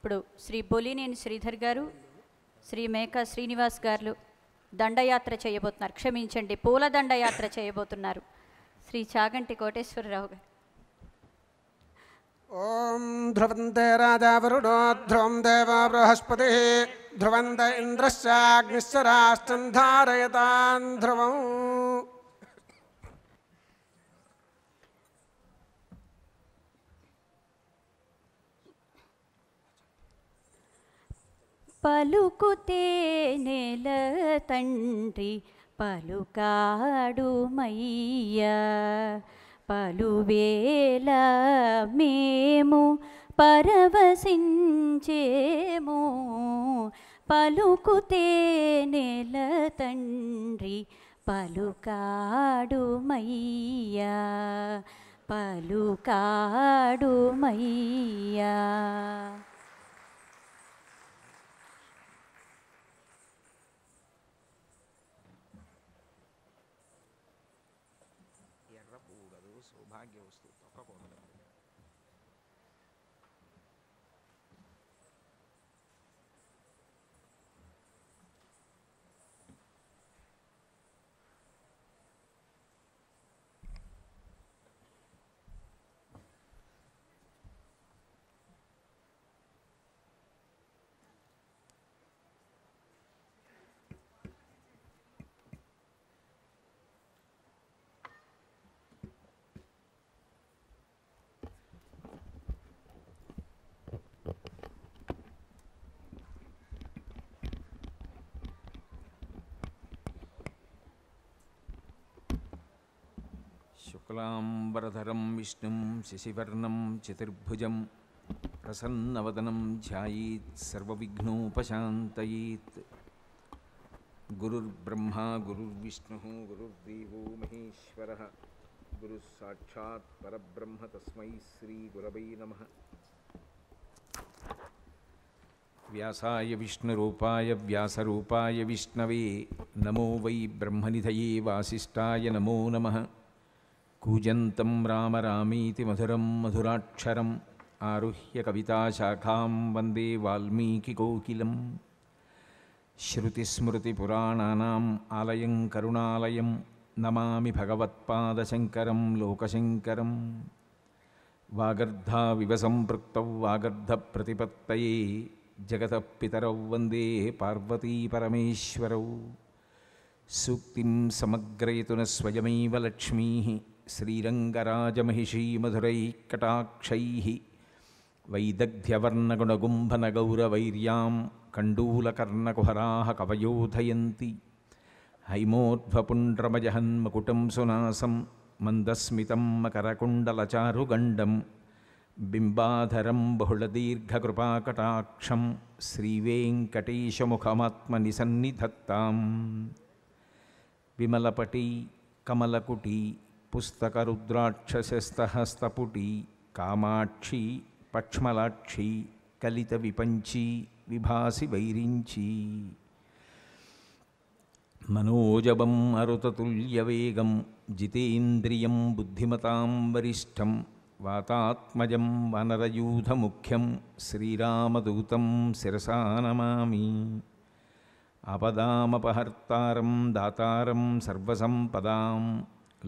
ఇప్పుడు శ్రీ బొలినేని శ్రీధర్ గారు శ్రీ మేకా శ్రీనివాస్ గారు దండయాత్ర చేయబోతున్నారు క్షమించండి పూల దండయాత్ర చేయబోతున్నారు శ్రీ చాగంటి కోటేశ్వరరావు గారు ఓం ధ్రువందే రాజావరుడో ధ్రువం దేవ బృహస్పతి ధ్రువంద ఇంద్రశ్చాగ్నిశ్చరాష్ట్రం ధారయతాన్ ధ్రువం పలుకుతే నెల తండ్రి పలుకాడుమయ్యా పలువేల మేము పరవశించేము పలుకుతే నెల తండ్రి పలుకాడుమయ్యా పలుకాడుమయ్యా शुक्लाम्बरधरं विष्णु शिशिवर्णं चतुर्भुज प्रसन्नवदनं ध्यायीत् सर्वविघ्नोपशान्तयीत् गुरुर्ब्रह्मा गुरुर्विष्णुः गुरुर्देवो महेश्वरः गुरुः साक्षात् परब्रह्म तस्मै श्रीगुरवै नमः व्यासाय विष्णुरूपाय व्यासरूपाय विष्णवे नमो वै ब्रह्मनिधये वासिष्ठाय नमो नमः कूजन्तं राम रामीति मधुरं मधुराक्षरम् आरुह्य कविताशाखां वन्दे वाल्मीकिकोकिलं श्रुतिस्मृतिपुराणानाम् आलयं करुणालयं नमामि भगवत्पादशङ्करं लोकशङ्करं वागर्धाविव सम्पृक्तौ वागर्धप्रतिपत्तये जगतः पितरौ वन्दे पार्वतीपरमेश्वरौ सूक्तिं समग्रयितुनः स्वयमेव लक्ष्मीः श्रीरङ्गराजमहिषीमधुरैः कटाक्षैः वैदग्ध्यवर्णगुणगुम्भनगौरवैर्यां कण्डूलकर्णकुहराः कवयोधयन्ति हैमोध्वपुण्ड्रमयहन्मकुटुं सुनासं मन्दस्मितं मकरकुण्डलचारुगण्डं बिम्बाधरं बहुलदीर्घकृपाकटाक्षं श्रीवेङ्कटेशमुखमात्मनिसन्निधत्तां विमलपटी कमलकुटी పుస్తకరుద్రాక్షసస్తహస్తపుటి కామాక్షి పక్ష్మలాక్షి కలిత విపంచి విభాసి వైరించి మనోజబం అరుతతుల్యవేగం జితేంద్రియం బుద్ధిమతాం వరిష్టం వాతాత్మజం వనరయూధముఖ్యం శ్రీరామదూతం శిరసా నమామి ఆపదామపహర్తారం దాతారం సర్వసంపదాం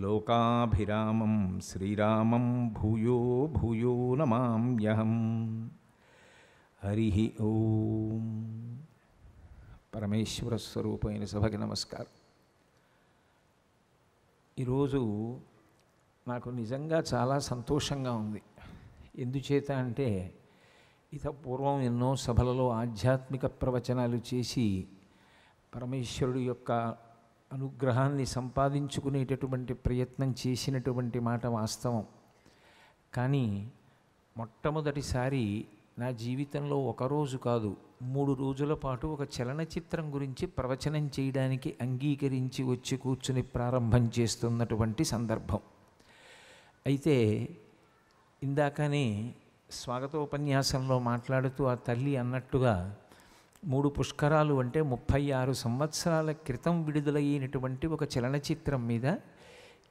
లోకాభిరామం శ్రీరామం భూయో భూయో నమామ్యహం హరి ఓం పరమేశ్వర స్వరూపమైన సభకి నమస్కారం ఈరోజు నాకు నిజంగా చాలా సంతోషంగా ఉంది ఎందుచేత అంటే ఇత పూర్వం ఎన్నో సభలలో ఆధ్యాత్మిక ప్రవచనాలు చేసి పరమేశ్వరుడు యొక్క అనుగ్రహాన్ని సంపాదించుకునేటటువంటి ప్రయత్నం చేసినటువంటి మాట వాస్తవం కానీ మొట్టమొదటిసారి నా జీవితంలో ఒకరోజు కాదు మూడు రోజుల పాటు ఒక చలనచిత్రం గురించి ప్రవచనం చేయడానికి అంగీకరించి వచ్చి కూర్చుని ప్రారంభం చేస్తున్నటువంటి సందర్భం అయితే ఇందాకనే స్వాగతోపన్యాసంలో మాట్లాడుతూ ఆ తల్లి అన్నట్టుగా మూడు పుష్కరాలు అంటే ముప్పై ఆరు సంవత్సరాల క్రితం విడుదలైనటువంటి ఒక చలనచిత్రం మీద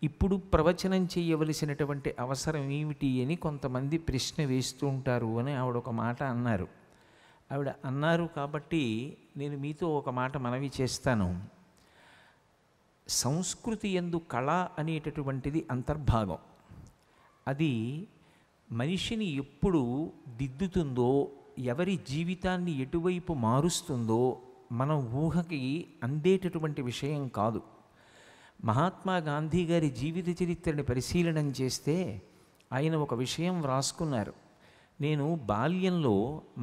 ఇప్పుడు ప్రవచనం చేయవలసినటువంటి అవసరం ఏమిటి అని కొంతమంది ప్రశ్న వేస్తూ ఉంటారు అని ఆవిడ ఒక మాట అన్నారు ఆవిడ అన్నారు కాబట్టి నేను మీతో ఒక మాట మనవి చేస్తాను సంస్కృతి ఎందు కళ అనేటటువంటిది అంతర్భాగం అది మనిషిని ఎప్పుడు దిద్దుతుందో ఎవరి జీవితాన్ని ఎటువైపు మారుస్తుందో మన ఊహకి అందేటటువంటి విషయం కాదు మహాత్మా గాంధీ గారి జీవిత చరిత్రని పరిశీలనం చేస్తే ఆయన ఒక విషయం వ్రాసుకున్నారు నేను బాల్యంలో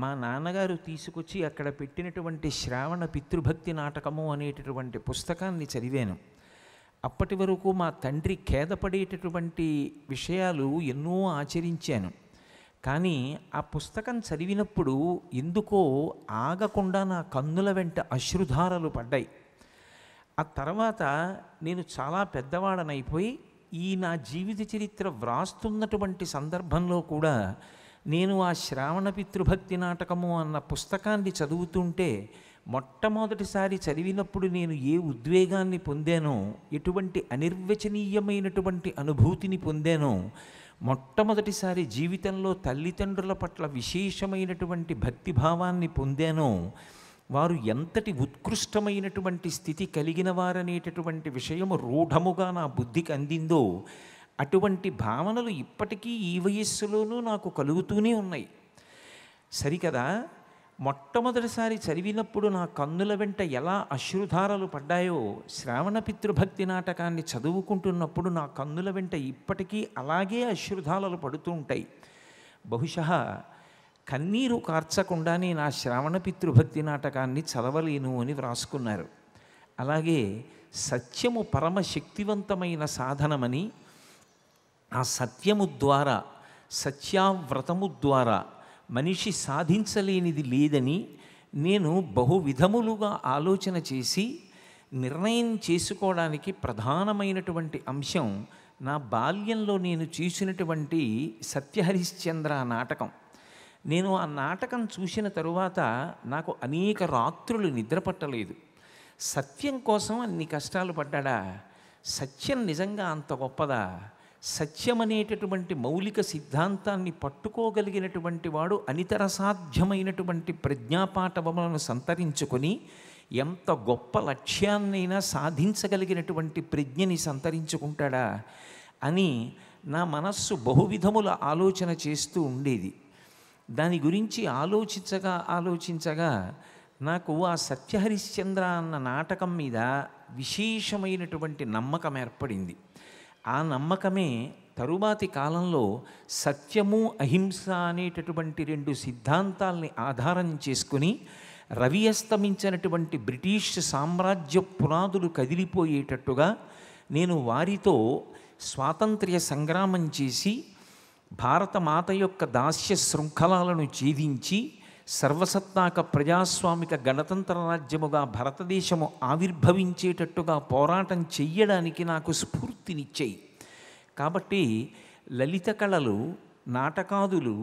మా నాన్నగారు తీసుకొచ్చి అక్కడ పెట్టినటువంటి శ్రావణ పితృభక్తి నాటకము అనేటటువంటి పుస్తకాన్ని చదివాను అప్పటి వరకు మా తండ్రి ఖేదపడేటటువంటి విషయాలు ఎన్నో ఆచరించాను కానీ ఆ పుస్తకం చదివినప్పుడు ఎందుకో ఆగకుండా నా కన్నుల వెంట అశ్రుధారలు పడ్డాయి ఆ తర్వాత నేను చాలా పెద్దవాడనైపోయి ఈ నా జీవిత చరిత్ర వ్రాస్తున్నటువంటి సందర్భంలో కూడా నేను ఆ శ్రావణ పితృభక్తి నాటకము అన్న పుస్తకాన్ని చదువుతుంటే మొట్టమొదటిసారి చదివినప్పుడు నేను ఏ ఉద్వేగాన్ని పొందానో ఎటువంటి అనిర్వచనీయమైనటువంటి అనుభూతిని పొందానో మొట్టమొదటిసారి జీవితంలో తల్లిదండ్రుల పట్ల విశేషమైనటువంటి భక్తిభావాన్ని పొందానో వారు ఎంతటి ఉత్కృష్టమైనటువంటి స్థితి కలిగిన వారనేటటువంటి విషయము రూఢముగా నా బుద్ధికి అందిందో అటువంటి భావనలు ఇప్పటికీ ఈ వయస్సులోనూ నాకు కలుగుతూనే ఉన్నాయి సరికదా మొట్టమొదటిసారి చదివినప్పుడు నా కన్నుల వెంట ఎలా అశ్రుధారలు పడ్డాయో శ్రావణ పితృభక్తి నాటకాన్ని చదువుకుంటున్నప్పుడు నా కన్నుల వెంట ఇప్పటికీ అలాగే అశ్రుధారలు పడుతూ ఉంటాయి బహుశ కన్నీరు కార్చకుండానే నా శ్రావణ పితృభక్తి నాటకాన్ని చదవలేను అని వ్రాసుకున్నారు అలాగే సత్యము పరమ శక్తివంతమైన సాధనమని ఆ సత్యము ద్వారా సత్యావ్రతము ద్వారా మనిషి సాధించలేనిది లేదని నేను బహువిధములుగా ఆలోచన చేసి నిర్ణయం చేసుకోవడానికి ప్రధానమైనటువంటి అంశం నా బాల్యంలో నేను చూసినటువంటి సత్యహరిశ్చంద్ర నాటకం నేను ఆ నాటకం చూసిన తరువాత నాకు అనేక రాత్రులు నిద్రపట్టలేదు సత్యం కోసం అన్ని కష్టాలు పడ్డాడా సత్యం నిజంగా అంత గొప్పదా సత్యమనేటటువంటి మౌలిక సిద్ధాంతాన్ని పట్టుకోగలిగినటువంటి వాడు అనితర సాధ్యమైనటువంటి ప్రజ్ఞాపాఠవములను సంతరించుకొని ఎంత గొప్ప లక్ష్యాన్నైనా సాధించగలిగినటువంటి ప్రజ్ఞని సంతరించుకుంటాడా అని నా మనస్సు బహువిధముల ఆలోచన చేస్తూ ఉండేది దాని గురించి ఆలోచించగా ఆలోచించగా నాకు ఆ సత్యహరిశ్చంద్ర అన్న నాటకం మీద విశేషమైనటువంటి నమ్మకం ఏర్పడింది ఆ నమ్మకమే తరువాతి కాలంలో సత్యము అహింస అనేటటువంటి రెండు సిద్ధాంతాల్ని ఆధారం చేసుకుని రవి అస్తమించినటువంటి బ్రిటిష్ సామ్రాజ్య పునాదులు కదిలిపోయేటట్టుగా నేను వారితో స్వాతంత్ర్య సంగ్రామం చేసి భారతమాత యొక్క దాస్య శృంఖలాలను ఛేదించి సర్వసత్తాక ప్రజాస్వామిక గణతంత్ర రాజ్యముగా భారతదేశము ఆవిర్భవించేటట్టుగా పోరాటం చెయ్యడానికి నాకు స్ఫూర్తినిచ్చాయి కాబట్టి లలిత కళలు నాటకాదులు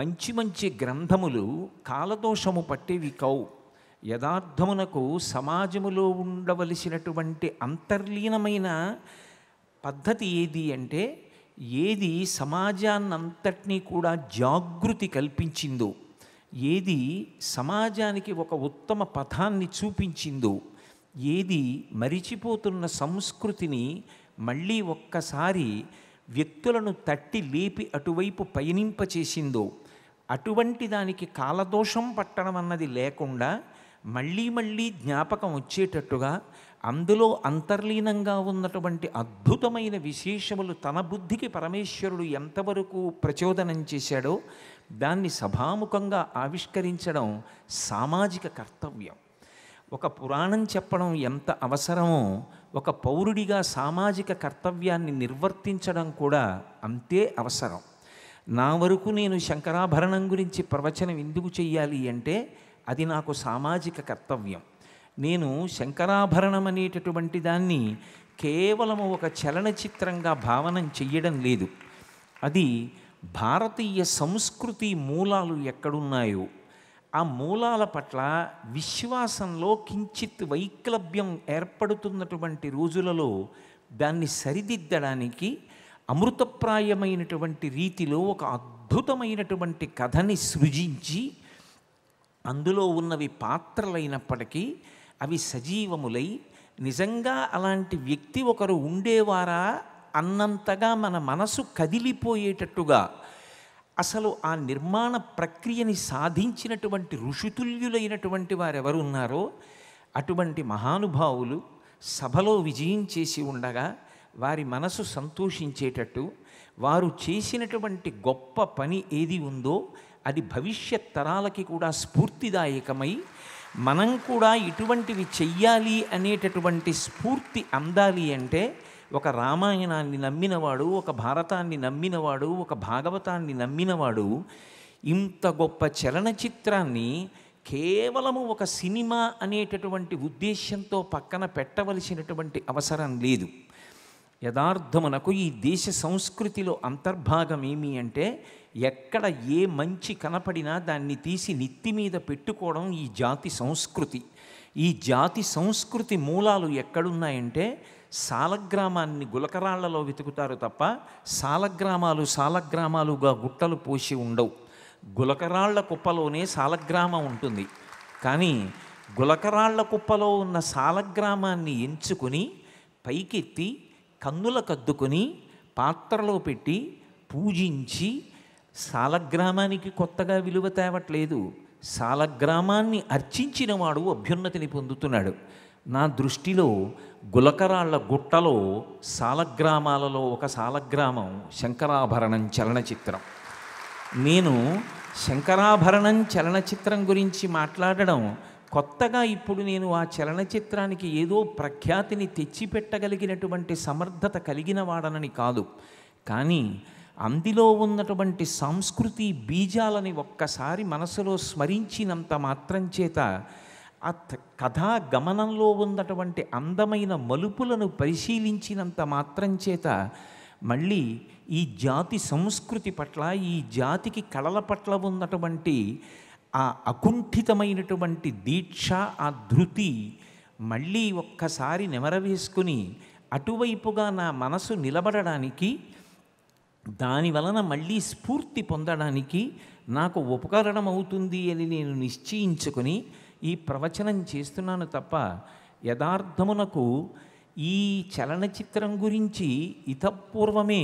మంచి మంచి గ్రంథములు కాలదోషము పట్టేవి కావు యథార్థమునకు సమాజములో ఉండవలసినటువంటి అంతర్లీనమైన పద్ధతి ఏది అంటే ఏది సమాజాన్నంతటినీ కూడా జాగృతి కల్పించిందో ఏది సమాజానికి ఒక ఉత్తమ పథాన్ని చూపించిందో ఏది మరిచిపోతున్న సంస్కృతిని మళ్ళీ ఒక్కసారి వ్యక్తులను తట్టి లేపి అటువైపు పయనింపచేసిందో అటువంటి దానికి కాలదోషం పట్టడం అన్నది లేకుండా మళ్ళీ మళ్ళీ జ్ఞాపకం వచ్చేటట్టుగా అందులో అంతర్లీనంగా ఉన్నటువంటి అద్భుతమైన విశేషములు తన బుద్ధికి పరమేశ్వరుడు ఎంతవరకు ప్రచోదనం చేశాడో దాన్ని సభాముఖంగా ఆవిష్కరించడం సామాజిక కర్తవ్యం ఒక పురాణం చెప్పడం ఎంత అవసరమో ఒక పౌరుడిగా సామాజిక కర్తవ్యాన్ని నిర్వర్తించడం కూడా అంతే అవసరం నా వరకు నేను శంకరాభరణం గురించి ప్రవచనం ఎందుకు చెయ్యాలి అంటే అది నాకు సామాజిక కర్తవ్యం నేను శంకరాభరణం అనేటటువంటి దాన్ని కేవలం ఒక చలనచిత్రంగా భావనం చెయ్యడం లేదు అది భారతీయ సంస్కృతి మూలాలు ఎక్కడున్నాయో ఆ మూలాల పట్ల విశ్వాసంలో కించిత్ వైక్లభ్యం ఏర్పడుతున్నటువంటి రోజులలో దాన్ని సరిదిద్దడానికి అమృతప్రాయమైనటువంటి రీతిలో ఒక అద్భుతమైనటువంటి కథని సృజించి అందులో ఉన్నవి పాత్రలైనప్పటికీ అవి సజీవములై నిజంగా అలాంటి వ్యక్తి ఒకరు ఉండేవారా అన్నంతగా మన మనసు కదిలిపోయేటట్టుగా అసలు ఆ నిర్మాణ ప్రక్రియని సాధించినటువంటి ఋషితుల్యులైనటువంటి వారు ఎవరు ఉన్నారో అటువంటి మహానుభావులు సభలో విజయం చేసి ఉండగా వారి మనసు సంతోషించేటట్టు వారు చేసినటువంటి గొప్ప పని ఏది ఉందో అది భవిష్యత్ తరాలకి కూడా స్ఫూర్తిదాయకమై మనం కూడా ఇటువంటివి చెయ్యాలి అనేటటువంటి స్ఫూర్తి అందాలి అంటే ఒక రామాయణాన్ని నమ్మినవాడు ఒక భారతాన్ని నమ్మినవాడు ఒక భాగవతాన్ని నమ్మినవాడు ఇంత గొప్ప చలనచిత్రాన్ని కేవలము ఒక సినిమా అనేటటువంటి ఉద్దేశంతో పక్కన పెట్టవలసినటువంటి అవసరం లేదు యథార్థమునకు ఈ దేశ సంస్కృతిలో అంతర్భాగం ఏమి అంటే ఎక్కడ ఏ మంచి కనపడినా దాన్ని తీసి నిత్తి మీద పెట్టుకోవడం ఈ జాతి సంస్కృతి ఈ జాతి సంస్కృతి మూలాలు ఎక్కడున్నాయంటే సాలగ్రామాన్ని గులకరాళ్లలో వెతుకుతారు తప్ప సాలగ్రామాలు సాలగ్రామాలుగా గుట్టలు పోసి ఉండవు గులకరాళ్ల కుప్పలోనే సాలగ్రామం ఉంటుంది కానీ గులకరాళ్ల కుప్పలో ఉన్న సాలగ్రామాన్ని ఎంచుకుని పైకెత్తి కన్నుల కద్దుకొని పాత్రలో పెట్టి పూజించి సాలగ్రామానికి కొత్తగా విలువ తేవట్లేదు సాలగ్రామాన్ని అర్చించినవాడు అభ్యున్నతిని పొందుతున్నాడు నా దృష్టిలో గులకరాళ్ల గుట్టలో సాలగ్రామాలలో ఒక సాలగ్రామం శంకరాభరణం చలనచిత్రం నేను శంకరాభరణం చలనచిత్రం గురించి మాట్లాడడం కొత్తగా ఇప్పుడు నేను ఆ చలనచిత్రానికి ఏదో ప్రఖ్యాతిని తెచ్చిపెట్టగలిగినటువంటి సమర్థత కలిగిన వాడనని కాదు కానీ అందులో ఉన్నటువంటి సంస్కృతి బీజాలని ఒక్కసారి మనసులో స్మరించినంత మాత్రం చేత ఆ కథా గమనంలో ఉన్నటువంటి అందమైన మలుపులను పరిశీలించినంత మాత్రం చేత మళ్ళీ ఈ జాతి సంస్కృతి పట్ల ఈ జాతికి కళల పట్ల ఉన్నటువంటి ఆ అకుంఠితమైనటువంటి దీక్ష ఆ ధృతి మళ్ళీ ఒక్కసారి నెమరవేసుకుని అటువైపుగా నా మనసు నిలబడడానికి దాని వలన మళ్ళీ స్ఫూర్తి పొందడానికి నాకు ఉపకరణం అవుతుంది అని నేను నిశ్చయించుకొని ఈ ప్రవచనం చేస్తున్నాను తప్ప యథార్థమునకు ఈ చలనచిత్రం గురించి ఇతపూర్వమే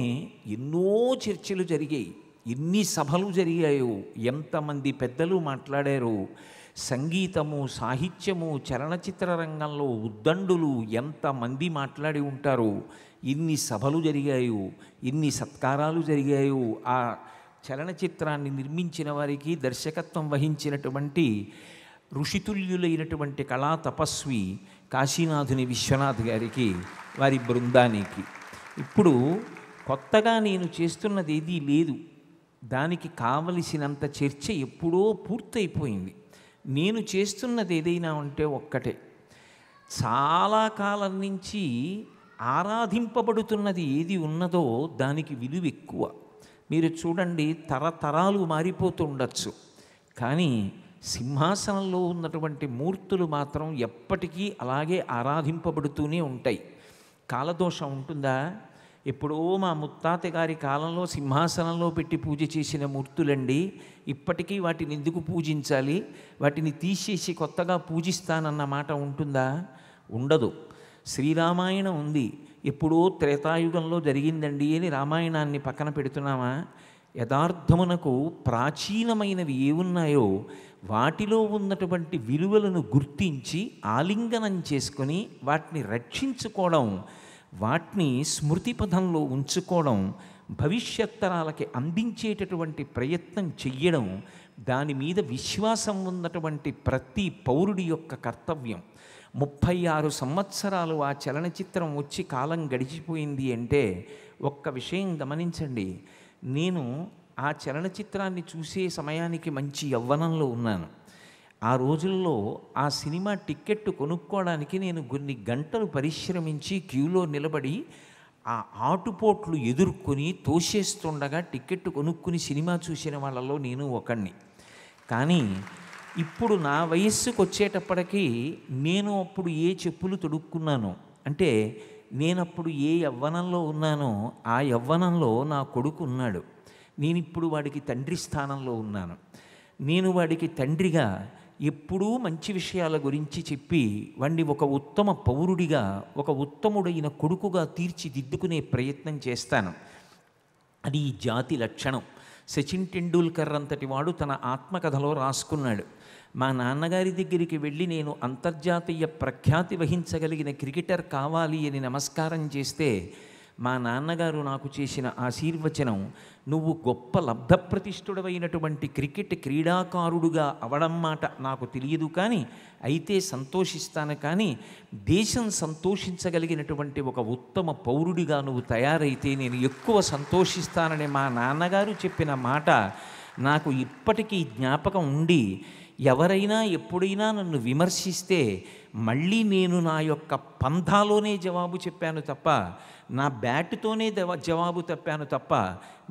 ఎన్నో చర్చలు జరిగాయి ఎన్ని సభలు జరిగాయో ఎంతమంది పెద్దలు మాట్లాడారు సంగీతము సాహిత్యము చలనచిత్ర రంగంలో ఉద్దండులు ఎంతమంది మాట్లాడి ఉంటారు ఇన్ని సభలు జరిగాయో ఇన్ని సత్కారాలు జరిగాయో ఆ చలనచిత్రాన్ని నిర్మించిన వారికి దర్శకత్వం వహించినటువంటి ఋషితుల్యులైనటువంటి కళా తపస్వి కాశీనాథుని విశ్వనాథ్ గారికి వారి బృందానికి ఇప్పుడు కొత్తగా నేను చేస్తున్నది ఏదీ లేదు దానికి కావలసినంత చర్చ ఎప్పుడో పూర్తయిపోయింది నేను చేస్తున్నది ఏదైనా ఉంటే ఒక్కటే చాలా కాలం నుంచి ఆరాధింపబడుతున్నది ఏది ఉన్నదో దానికి విలువ ఎక్కువ మీరు చూడండి తరతరాలు మారిపోతుండొచ్చు కానీ సింహాసనంలో ఉన్నటువంటి మూర్తులు మాత్రం ఎప్పటికీ అలాగే ఆరాధింపబడుతూనే ఉంటాయి కాలదోషం ఉంటుందా ఎప్పుడో మా ముత్తాత గారి కాలంలో సింహాసనంలో పెట్టి పూజ చేసిన మూర్తులండి ఇప్పటికీ వాటిని ఎందుకు పూజించాలి వాటిని తీసేసి కొత్తగా పూజిస్తానన్న మాట ఉంటుందా ఉండదు శ్రీరామాయణం ఉంది ఎప్పుడో త్రేతాయుగంలో జరిగిందండి అని రామాయణాన్ని పక్కన పెడుతున్నామా యథార్థమునకు ప్రాచీనమైనవి ఏ ఉన్నాయో వాటిలో ఉన్నటువంటి విలువలను గుర్తించి ఆలింగనం చేసుకొని వాటిని రక్షించుకోవడం వాటిని స్మృతిపథంలో ఉంచుకోవడం ఉంచుకోవడం భవిష్యత్తరాలకి అందించేటటువంటి ప్రయత్నం చెయ్యడం దాని మీద విశ్వాసం ఉన్నటువంటి ప్రతి పౌరుడి యొక్క కర్తవ్యం ముప్పై ఆరు సంవత్సరాలు ఆ చలనచిత్రం వచ్చి కాలం గడిచిపోయింది అంటే ఒక్క విషయం గమనించండి నేను ఆ చలనచిత్రాన్ని చూసే సమయానికి మంచి యవ్వనంలో ఉన్నాను ఆ రోజుల్లో ఆ సినిమా టిక్కెట్టు కొనుక్కోవడానికి నేను కొన్ని గంటలు పరిశ్రమించి క్యూలో నిలబడి ఆ ఆటుపోట్లు ఎదుర్కొని తోసేస్తుండగా టిక్కెట్టు కొనుక్కుని సినిమా చూసిన వాళ్ళలో నేను ఒకడిని కానీ ఇప్పుడు నా వయస్సుకు వచ్చేటప్పటికీ నేను అప్పుడు ఏ చెప్పులు తొడుక్కున్నాను అంటే నేనప్పుడు ఏ యవ్వనంలో ఉన్నానో ఆ యవ్వనంలో నా కొడుకు ఉన్నాడు నేను ఇప్పుడు వాడికి తండ్రి స్థానంలో ఉన్నాను నేను వాడికి తండ్రిగా ఎప్పుడూ మంచి విషయాల గురించి చెప్పి వాణ్ణి ఒక ఉత్తమ పౌరుడిగా ఒక ఉత్తముడైన కొడుకుగా తీర్చిదిద్దుకునే ప్రయత్నం చేస్తాను అది ఈ జాతి లక్షణం సచిన్ టెండూల్కర్ అంతటి వాడు తన ఆత్మకథలో రాసుకున్నాడు మా నాన్నగారి దగ్గరికి వెళ్ళి నేను అంతర్జాతీయ ప్రఖ్యాతి వహించగలిగిన క్రికెటర్ కావాలి అని నమస్కారం చేస్తే మా నాన్నగారు నాకు చేసిన ఆశీర్వచనం నువ్వు గొప్ప ప్రతిష్ఠుడవైనటువంటి క్రికెట్ క్రీడాకారుడుగా అవడం మాట నాకు తెలియదు కానీ అయితే సంతోషిస్తాను కానీ దేశం సంతోషించగలిగినటువంటి ఒక ఉత్తమ పౌరుడిగా నువ్వు తయారైతే నేను ఎక్కువ సంతోషిస్తానని మా నాన్నగారు చెప్పిన మాట నాకు ఇప్పటికీ జ్ఞాపకం ఉండి ఎవరైనా ఎప్పుడైనా నన్ను విమర్శిస్తే మళ్ళీ నేను నా యొక్క పంథాలోనే జవాబు చెప్పాను తప్ప నా బ్యాటుతోనే జవాబు తప్పాను తప్ప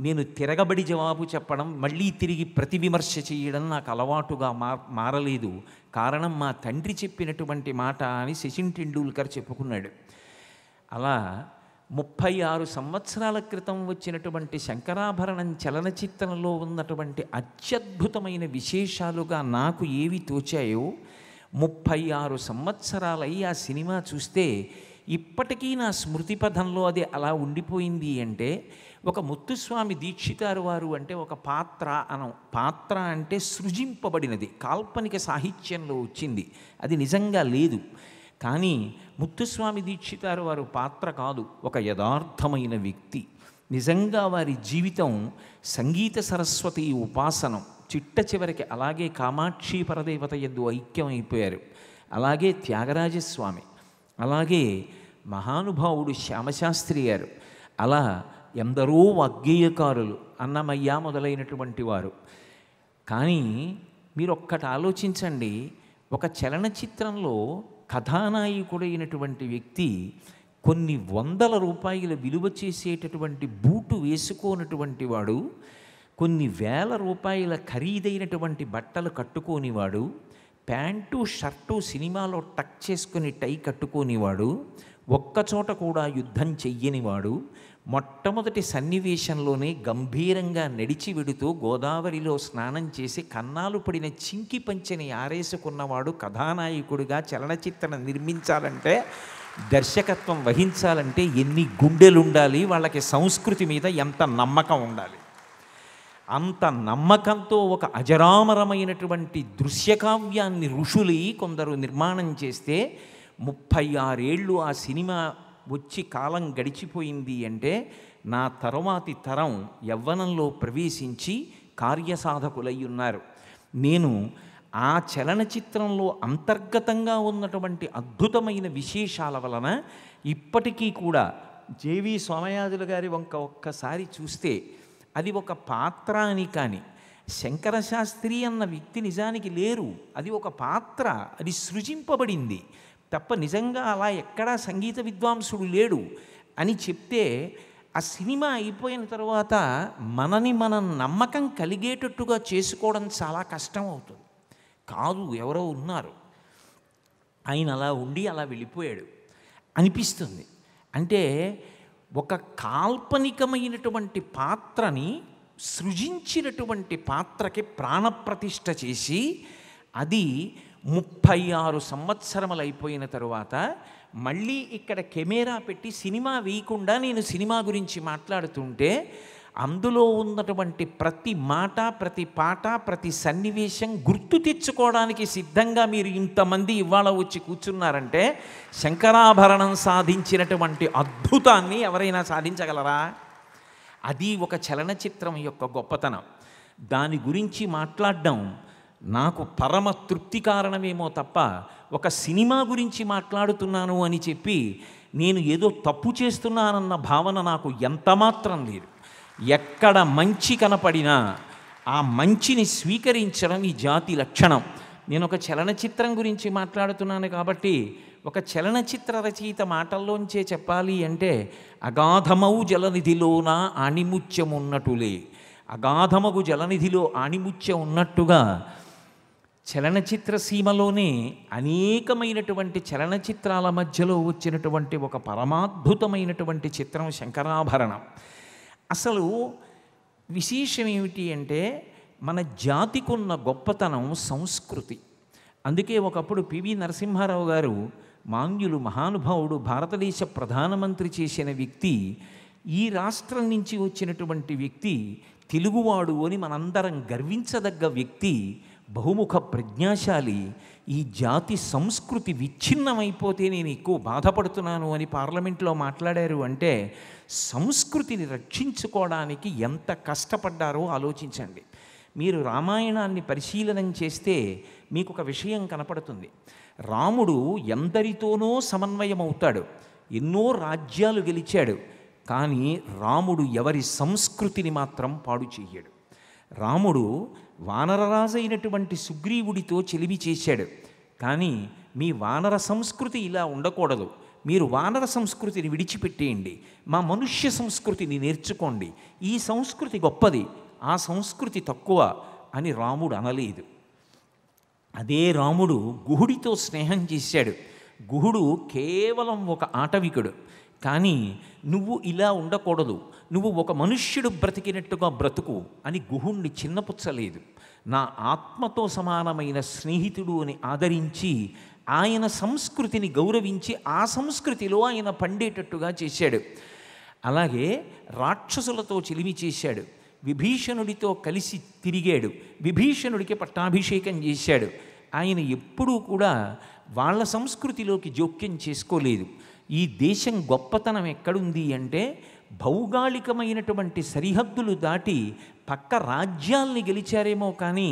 నేను తిరగబడి జవాబు చెప్పడం మళ్ళీ తిరిగి ప్రతి విమర్శ చేయడం నాకు అలవాటుగా మారలేదు కారణం మా తండ్రి చెప్పినటువంటి మాట అని సచిన్ టెండూల్కర్ చెప్పుకున్నాడు అలా ముప్పై ఆరు సంవత్సరాల క్రితం వచ్చినటువంటి శంకరాభరణం చలనచిత్రంలో ఉన్నటువంటి అత్యద్భుతమైన విశేషాలుగా నాకు ఏవి తోచాయో ముప్పై ఆరు సంవత్సరాలై ఆ సినిమా చూస్తే ఇప్పటికీ నా స్మృతి పథంలో అది అలా ఉండిపోయింది అంటే ఒక ముత్తుస్వామి దీక్షితారు వారు అంటే ఒక పాత్ర అనం పాత్ర అంటే సృజింపబడినది కాల్పనిక సాహిత్యంలో వచ్చింది అది నిజంగా లేదు కానీ ముత్తుస్వామి దీక్షితారు వారు పాత్ర కాదు ఒక యథార్థమైన వ్యక్తి నిజంగా వారి జీవితం సంగీత సరస్వతి ఉపాసనం చిట్ట చివరికి అలాగే కామాక్షి పరదేవత ఎందు ఐక్యం అయిపోయారు అలాగే త్యాగరాజస్వామి అలాగే మహానుభావుడు శ్యామశాస్త్రి గారు అలా ఎందరో వగ్గేయకారులు అన్నమయ్య మొదలైనటువంటి వారు కానీ మీరు ఒక్కటి ఆలోచించండి ఒక చలనచిత్రంలో కథానాయకుడైనటువంటి వ్యక్తి కొన్ని వందల రూపాయల విలువ చేసేటటువంటి బూటు వేసుకోనటువంటి వాడు కొన్ని వేల రూపాయల ఖరీదైనటువంటి బట్టలు కట్టుకోనివాడు ప్యాంటు షర్టు సినిమాలో టక్ చేసుకుని టై కట్టుకునేవాడు ఒక్కచోట కూడా యుద్ధం చెయ్యనివాడు మొట్టమొదటి సన్నివేశంలోనే గంభీరంగా నడిచి విడుతూ గోదావరిలో స్నానం చేసి కన్నాలు పడిన చింకి పంచని ఆరేసుకున్నవాడు కథానాయకుడిగా చలనచిత్రం నిర్మించాలంటే దర్శకత్వం వహించాలంటే ఎన్ని గుండెలుండాలి వాళ్ళకి సంస్కృతి మీద ఎంత నమ్మకం ఉండాలి అంత నమ్మకంతో ఒక అజరామరమైనటువంటి దృశ్యకావ్యాన్ని ఋషులు కొందరు నిర్మాణం చేస్తే ముప్పై ఆరేళ్ళు ఆ సినిమా వచ్చి కాలం గడిచిపోయింది అంటే నా తరువాతి తరం యవ్వనంలో ప్రవేశించి కార్యసాధకులై ఉన్నారు నేను ఆ చలనచిత్రంలో అంతర్గతంగా ఉన్నటువంటి అద్భుతమైన విశేషాల వలన ఇప్పటికీ కూడా జేవి సోమయాజుల గారి వంక ఒక్కసారి చూస్తే అది ఒక పాత్ర అని కానీ శంకరశాస్త్రి అన్న వ్యక్తి నిజానికి లేరు అది ఒక పాత్ర అది సృజింపబడింది తప్ప నిజంగా అలా ఎక్కడా సంగీత విద్వాంసుడు లేడు అని చెప్తే ఆ సినిమా అయిపోయిన తర్వాత మనని మనం నమ్మకం కలిగేటట్టుగా చేసుకోవడం చాలా కష్టం అవుతుంది కాదు ఎవరో ఉన్నారు ఆయన అలా ఉండి అలా వెళ్ళిపోయాడు అనిపిస్తుంది అంటే ఒక కాల్పనికమైనటువంటి పాత్రని సృజించినటువంటి పాత్రకి ప్రాణప్రతిష్ఠ చేసి అది ముప్పై ఆరు సంవత్సరములు అయిపోయిన తరువాత మళ్ళీ ఇక్కడ కెమెరా పెట్టి సినిమా వేయకుండా నేను సినిమా గురించి మాట్లాడుతుంటే అందులో ఉన్నటువంటి ప్రతి మాట ప్రతి పాట ప్రతి సన్నివేశం గుర్తు తెచ్చుకోవడానికి సిద్ధంగా మీరు ఇంతమంది ఇవాళ వచ్చి కూర్చున్నారంటే శంకరాభరణం సాధించినటువంటి అద్భుతాన్ని ఎవరైనా సాధించగలరా అది ఒక చలనచిత్రం యొక్క గొప్పతనం దాని గురించి మాట్లాడడం నాకు పరమ తృప్తి కారణమేమో తప్ప ఒక సినిమా గురించి మాట్లాడుతున్నాను అని చెప్పి నేను ఏదో తప్పు చేస్తున్నానన్న భావన నాకు ఎంతమాత్రం లేదు ఎక్కడ మంచి కనపడినా ఆ మంచిని స్వీకరించడం ఈ జాతి లక్షణం నేను ఒక చలనచిత్రం గురించి మాట్లాడుతున్నాను కాబట్టి ఒక చలనచిత్ర రచయిత మాటల్లోంచే చెప్పాలి అంటే అగాధమౌ జలనిధిలోన ఆణిముత్యం ఉన్నట్టులే అగాధమవు జలనిధిలో ఆణిముత్యం ఉన్నట్టుగా చలనచిత్ర సీమలోనే అనేకమైనటువంటి చలనచిత్రాల మధ్యలో వచ్చినటువంటి ఒక పరమాద్భుతమైనటువంటి చిత్రం శంకరాభరణం అసలు విశేషం ఏమిటి అంటే మన జాతికున్న గొప్పతనం సంస్కృతి అందుకే ఒకప్పుడు పివి నరసింహారావు గారు మాంగ్యులు మహానుభావుడు భారతదేశ ప్రధానమంత్రి చేసిన వ్యక్తి ఈ రాష్ట్రం నుంచి వచ్చినటువంటి వ్యక్తి తెలుగువాడు అని మనందరం గర్వించదగ్గ వ్యక్తి బహుముఖ ప్రజ్ఞాశాలి ఈ జాతి సంస్కృతి విచ్ఛిన్నమైపోతే నేను ఎక్కువ బాధపడుతున్నాను అని పార్లమెంట్లో మాట్లాడారు అంటే సంస్కృతిని రక్షించుకోవడానికి ఎంత కష్టపడ్డారో ఆలోచించండి మీరు రామాయణాన్ని పరిశీలనం చేస్తే మీకు ఒక విషయం కనపడుతుంది రాముడు ఎందరితోనో సమన్వయం అవుతాడు ఎన్నో రాజ్యాలు గెలిచాడు కానీ రాముడు ఎవరి సంస్కృతిని మాత్రం పాడు చెయ్యడు రాముడు వానరరాజైనటువంటి సుగ్రీవుడితో చెలివి చేశాడు కానీ మీ వానర సంస్కృతి ఇలా ఉండకూడదు మీరు వానర సంస్కృతిని విడిచిపెట్టేయండి మా మనుష్య సంస్కృతిని నేర్చుకోండి ఈ సంస్కృతి గొప్పది ఆ సంస్కృతి తక్కువ అని రాముడు అనలేదు అదే రాముడు గుహుడితో స్నేహం చేశాడు గుహుడు కేవలం ఒక ఆటవికుడు కానీ నువ్వు ఇలా ఉండకూడదు నువ్వు ఒక మనుష్యుడు బ్రతికినట్టుగా బ్రతుకు అని గుహుణ్ణి చిన్నపుచ్చలేదు నా ఆత్మతో సమానమైన స్నేహితుడు అని ఆదరించి ఆయన సంస్కృతిని గౌరవించి ఆ సంస్కృతిలో ఆయన పండేటట్టుగా చేశాడు అలాగే రాక్షసులతో చిలిమి చేశాడు విభీషణుడితో కలిసి తిరిగాడు విభీషణుడికి పట్టాభిషేకం చేశాడు ఆయన ఎప్పుడూ కూడా వాళ్ళ సంస్కృతిలోకి జోక్యం చేసుకోలేదు ఈ దేశం గొప్పతనం ఎక్కడుంది అంటే భౌగోళికమైనటువంటి సరిహద్దులు దాటి పక్క రాజ్యాల్ని గెలిచారేమో కానీ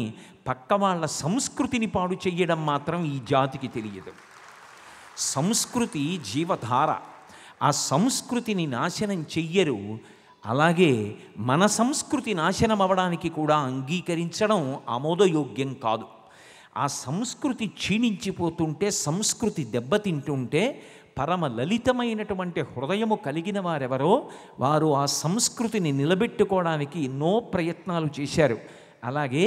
పక్క వాళ్ళ సంస్కృతిని పాడు చేయడం మాత్రం ఈ జాతికి తెలియదు సంస్కృతి జీవధార ఆ సంస్కృతిని నాశనం చెయ్యరు అలాగే మన సంస్కృతి నాశనం అవడానికి కూడా అంగీకరించడం ఆమోదయోగ్యం కాదు ఆ సంస్కృతి క్షీణించిపోతుంటే సంస్కృతి దెబ్బతింటుంటే పరమ లలితమైనటువంటి హృదయము కలిగిన వారెవరో వారు ఆ సంస్కృతిని నిలబెట్టుకోవడానికి ఎన్నో ప్రయత్నాలు చేశారు అలాగే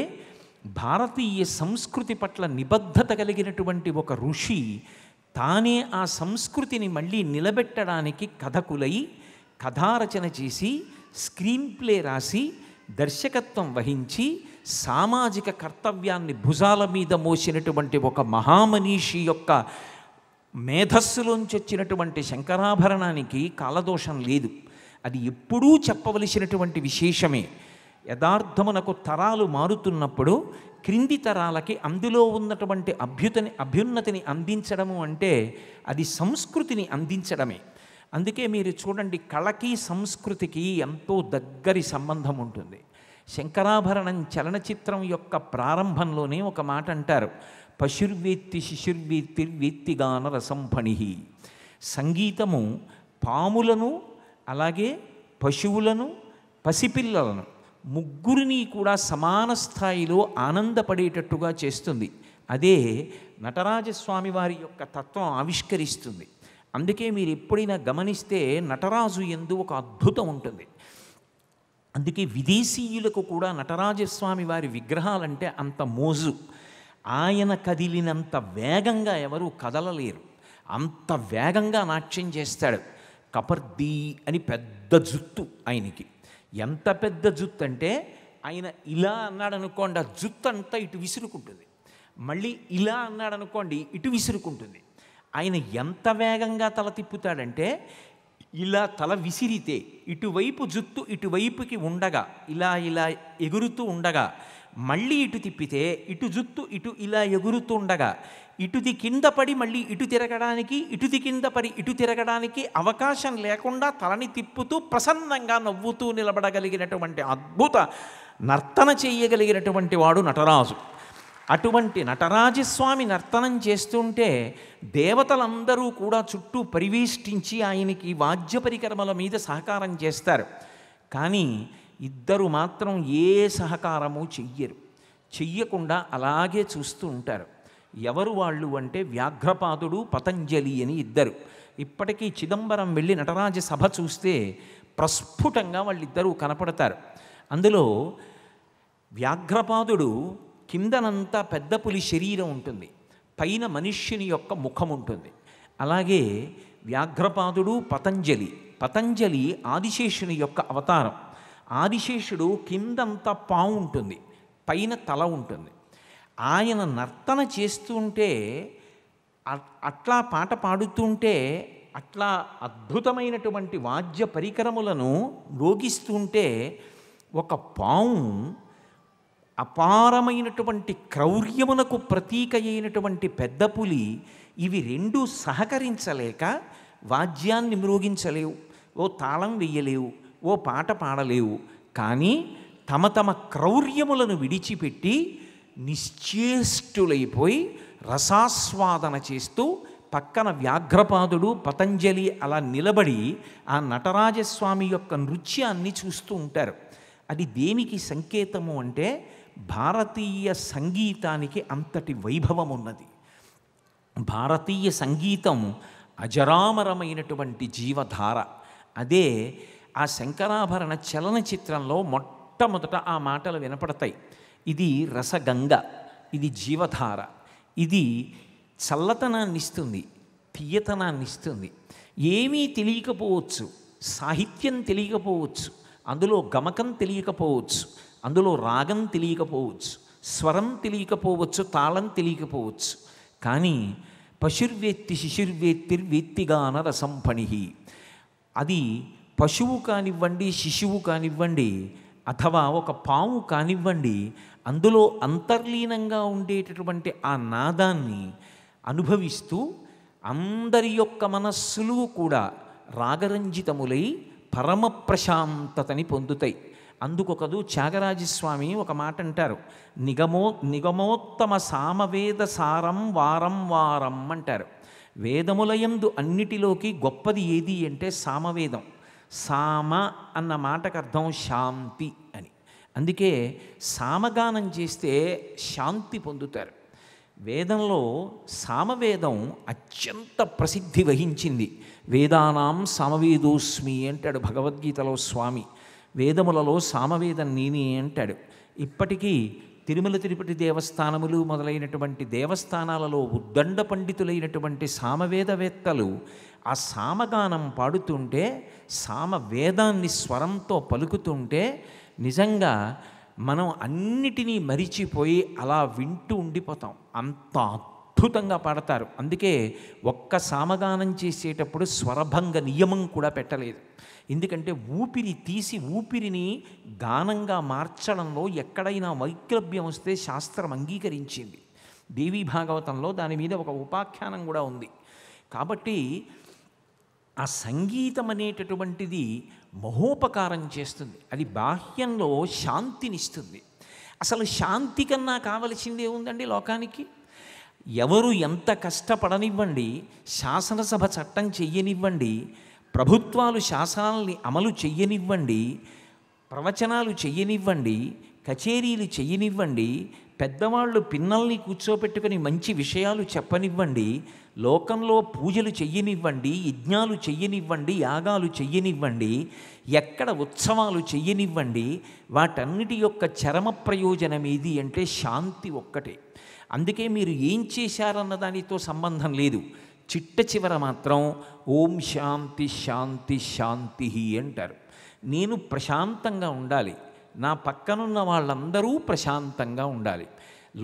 భారతీయ సంస్కృతి పట్ల నిబద్ధత కలిగినటువంటి ఒక ఋషి తానే ఆ సంస్కృతిని మళ్ళీ నిలబెట్టడానికి కథకులై కథారచన చేసి స్క్రీన్ ప్లే రాసి దర్శకత్వం వహించి సామాజిక కర్తవ్యాన్ని భుజాల మీద మోసినటువంటి ఒక మహామనీషి యొక్క మేధస్సులోంచి వచ్చినటువంటి శంకరాభరణానికి కాలదోషం లేదు అది ఎప్పుడూ చెప్పవలసినటువంటి విశేషమే యథార్థమునకు తరాలు మారుతున్నప్పుడు క్రింది తరాలకి అందులో ఉన్నటువంటి అభ్యుతని అభ్యున్నతిని అందించడము అంటే అది సంస్కృతిని అందించడమే అందుకే మీరు చూడండి కళకి సంస్కృతికి ఎంతో దగ్గరి సంబంధం ఉంటుంది శంకరాభరణం చలనచిత్రం యొక్క ప్రారంభంలోనే ఒక మాట అంటారు పశుర్వేత్తి శిశుర్వేత్తిర్వేత్తిగాన రసంఫణిహి సంగీతము పాములను అలాగే పశువులను పసిపిల్లలను ముగ్గురిని కూడా సమాన స్థాయిలో ఆనందపడేటట్టుగా చేస్తుంది అదే నటరాజస్వామి వారి యొక్క తత్వం ఆవిష్కరిస్తుంది అందుకే మీరు ఎప్పుడైనా గమనిస్తే నటరాజు ఎందు ఒక అద్భుతం ఉంటుంది అందుకే విదేశీయులకు కూడా నటరాజస్వామి వారి విగ్రహాలంటే అంత మోజు ఆయన కదిలినంత వేగంగా ఎవరూ కదలలేరు అంత వేగంగా నాట్యం చేస్తాడు కపర్ది అని పెద్ద జుత్తు ఆయనకి ఎంత పెద్ద జుత్తు అంటే ఆయన ఇలా అన్నాడు అనుకోండి ఆ జుత్తు అంతా ఇటు విసురుకుంటుంది మళ్ళీ ఇలా అన్నాడు అనుకోండి ఇటు విసురుకుంటుంది ఆయన ఎంత వేగంగా తల తిప్పుతాడంటే ఇలా తల విసిరితే ఇటువైపు జుత్తు ఇటువైపుకి ఉండగా ఇలా ఇలా ఎగురుతూ ఉండగా మళ్ళీ ఇటు తిప్పితే ఇటు జుత్తు ఇటు ఇలా ఎగురుతూ ఉండగా ఇటుది కింద పడి మళ్ళీ ఇటు తిరగడానికి ఇటుది కింద పడి ఇటు తిరగడానికి అవకాశం లేకుండా తలని తిప్పుతూ ప్రసన్నంగా నవ్వుతూ నిలబడగలిగినటువంటి అద్భుత నర్తన చేయగలిగినటువంటి వాడు నటరాజు అటువంటి నటరాజస్వామి నర్తనం చేస్తుంటే దేవతలందరూ కూడా చుట్టూ పరివేష్టించి ఆయనకి వాద్య పరికరమల మీద సహకారం చేస్తారు కానీ ఇద్దరు మాత్రం ఏ సహకారము చెయ్యరు చెయ్యకుండా అలాగే చూస్తూ ఉంటారు ఎవరు వాళ్ళు అంటే వ్యాఘ్రపాదుడు పతంజలి అని ఇద్దరు ఇప్పటికీ చిదంబరం వెళ్ళి నటరాజ సభ చూస్తే ప్రస్ఫుటంగా వాళ్ళిద్దరూ కనపడతారు అందులో వ్యాఘ్రపాదుడు కిందనంతా పెద్ద పులి శరీరం ఉంటుంది పైన మనుష్యుని యొక్క ముఖం ఉంటుంది అలాగే వ్యాఘ్రపాదుడు పతంజలి పతంజలి ఆదిశేషుని యొక్క అవతారం ఆదిశేషుడు కిందంతా పావు ఉంటుంది పైన తల ఉంటుంది ఆయన నర్తన చేస్తుంటే అట్లా పాట పాడుతుంటే అట్లా అద్భుతమైనటువంటి వాద్య పరికరములను రోగిస్తుంటే ఒక పాము అపారమైనటువంటి క్రౌర్యమునకు ప్రతీక అయినటువంటి పెద్ద పులి ఇవి రెండు సహకరించలేక వాద్యాన్ని మ్రోగించలేవు ఓ తాళం వెయ్యలేవు ఓ పాట పాడలేవు కానీ తమ తమ క్రౌర్యములను విడిచిపెట్టి నిశ్చేష్టులైపోయి రసాస్వాదన చేస్తూ పక్కన వ్యాఘ్రపాదుడు పతంజలి అలా నిలబడి ఆ నటరాజస్వామి యొక్క నృత్యాన్ని చూస్తూ ఉంటారు అది దేనికి సంకేతము అంటే భారతీయ సంగీతానికి అంతటి వైభవం ఉన్నది భారతీయ సంగీతం అజరామరమైనటువంటి జీవధార అదే ఆ శంకరాభరణ చలనచిత్రంలో మొట్టమొదట ఆ మాటలు వినపడతాయి ఇది రసగంగ ఇది జీవధార ఇది చల్లతనాన్ని ఇస్తుంది తీయతనాన్ని ఇస్తుంది ఏమీ తెలియకపోవచ్చు సాహిత్యం తెలియకపోవచ్చు అందులో గమకం తెలియకపోవచ్చు అందులో రాగం తెలియకపోవచ్చు స్వరం తెలియకపోవచ్చు తాళం తెలియకపోవచ్చు కానీ పశుర్వేత్తి శిశుర్వేత్తిర్వేత్తిగాన రసంఫణి అది పశువు కానివ్వండి శిశువు కానివ్వండి అథవా ఒక పాము కానివ్వండి అందులో అంతర్లీనంగా ఉండేటటువంటి ఆ నాదాన్ని అనుభవిస్తూ అందరి యొక్క మనస్సులు కూడా రాగరంజితములై పరమ ప్రశాంతతని పొందుతాయి అందుకొకదు త్యాగరాజస్వామి ఒక మాట అంటారు నిగమో నిగమోత్తమ సామవేద సారం వారం వారం అంటారు వేదములయందు అన్నిటిలోకి గొప్పది ఏది అంటే సామవేదం సామ అన్న మాటకు అర్థం శాంతి అని అందుకే సామగానం చేస్తే శాంతి పొందుతారు వేదంలో సామవేదం అత్యంత ప్రసిద్ధి వహించింది వేదానాం సామవేదోస్మి అంటాడు భగవద్గీతలో స్వామి వేదములలో సామవేద నీని అంటాడు ఇప్పటికీ తిరుమల తిరుపతి దేవస్థానములు మొదలైనటువంటి దేవస్థానాలలో ఉద్దండ పండితులైనటువంటి సామవేదవేత్తలు ఆ సామగానం పాడుతుంటే సామవేదాన్ని స్వరంతో పలుకుతుంటే నిజంగా మనం అన్నిటినీ మరిచిపోయి అలా వింటూ ఉండిపోతాం అంత అద్భుతంగా పాడతారు అందుకే ఒక్క సామగానం చేసేటప్పుడు స్వరభంగ నియమం కూడా పెట్టలేదు ఎందుకంటే ఊపిరి తీసి ఊపిరిని గానంగా మార్చడంలో ఎక్కడైనా వైక్లభ్యం వస్తే శాస్త్రం అంగీకరించింది దేవీ భాగవతంలో దాని మీద ఒక ఉపాఖ్యానం కూడా ఉంది కాబట్టి ఆ సంగీతం అనేటటువంటిది మహోపకారం చేస్తుంది అది బాహ్యంలో శాంతినిస్తుంది అసలు శాంతి కన్నా కావలసింది ఏముందండి లోకానికి ఎవరు ఎంత కష్టపడనివ్వండి శాసనసభ చట్టం చెయ్యనివ్వండి ప్రభుత్వాలు శాసనాల్ని అమలు చెయ్యనివ్వండి ప్రవచనాలు చెయ్యనివ్వండి కచేరీలు చెయ్యనివ్వండి పెద్దవాళ్ళు పిన్నల్ని కూర్చోపెట్టుకుని మంచి విషయాలు చెప్పనివ్వండి లోకంలో పూజలు చెయ్యనివ్వండి యజ్ఞాలు చెయ్యనివ్వండి యాగాలు చెయ్యనివ్వండి ఎక్కడ ఉత్సవాలు చెయ్యనివ్వండి వాటన్నిటి యొక్క చరమ ప్రయోజనం ఏది అంటే శాంతి ఒక్కటే అందుకే మీరు ఏం చేశారన్న దానితో సంబంధం లేదు చిట్ట చివర మాత్రం ఓం శాంతి శాంతి శాంతి అంటారు నేను ప్రశాంతంగా ఉండాలి నా పక్కనున్న వాళ్ళందరూ ప్రశాంతంగా ఉండాలి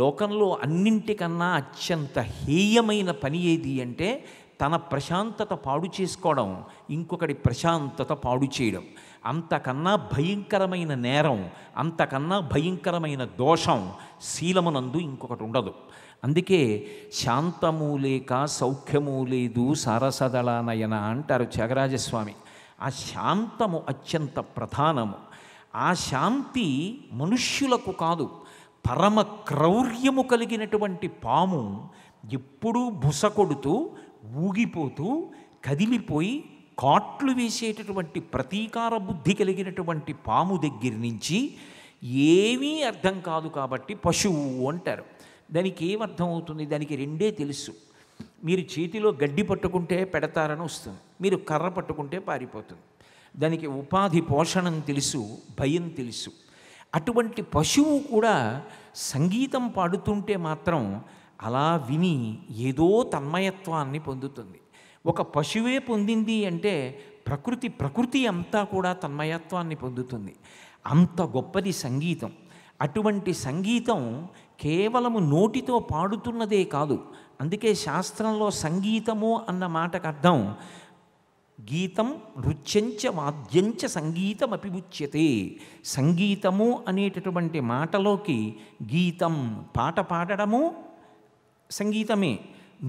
లోకంలో అన్నింటికన్నా అత్యంత హేయమైన పని ఏది అంటే తన ప్రశాంతత పాడు చేసుకోవడం ఇంకొకటి ప్రశాంతత పాడు చేయడం అంతకన్నా భయంకరమైన నేరం అంతకన్నా భయంకరమైన దోషం శీలమునందు ఇంకొకటి ఉండదు అందుకే శాంతము లేక సౌఖ్యము లేదు సరసదళానయన అంటారు త్యాగరాజస్వామి ఆ శాంతము అత్యంత ప్రధానము ఆ శాంతి మనుష్యులకు కాదు పరమ క్రౌర్యము కలిగినటువంటి పాము ఎప్పుడూ కొడుతూ ఊగిపోతూ కదిలిపోయి కాట్లు వేసేటటువంటి ప్రతీకార బుద్ధి కలిగినటువంటి పాము దగ్గర నుంచి ఏమీ అర్థం కాదు కాబట్టి పశువు అంటారు దానికి ఏమర్థం అవుతుంది దానికి రెండే తెలుసు మీరు చేతిలో గడ్డి పట్టుకుంటే పెడతారని వస్తుంది మీరు కర్ర పట్టుకుంటే పారిపోతుంది దానికి ఉపాధి పోషణం తెలుసు భయం తెలుసు అటువంటి పశువు కూడా సంగీతం పాడుతుంటే మాత్రం అలా విని ఏదో తన్మయత్వాన్ని పొందుతుంది ఒక పశువే పొందింది అంటే ప్రకృతి ప్రకృతి అంతా కూడా తన్మయత్వాన్ని పొందుతుంది అంత గొప్పది సంగీతం అటువంటి సంగీతం కేవలము నోటితో పాడుతున్నదే కాదు అందుకే శాస్త్రంలో సంగీతము అన్న మాటకు అర్థం గీతం నృత్యంచ వాద్యంచ సంగీతం అపిబుచ్యతే సంగీతము అనేటటువంటి మాటలోకి గీతం పాట పాడడము సంగీతమే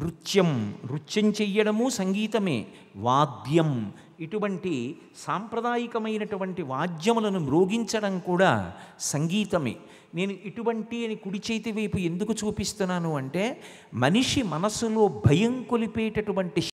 నృత్యం నృత్యం చెయ్యడము సంగీతమే వాద్యం ఇటువంటి సాంప్రదాయికమైనటువంటి వాద్యములను మ్రోగించడం కూడా సంగీతమే నేను ఇటువంటి అని కుడి చేతి వైపు ఎందుకు చూపిస్తున్నాను అంటే మనిషి మనసులో భయం కొలిపేటటువంటి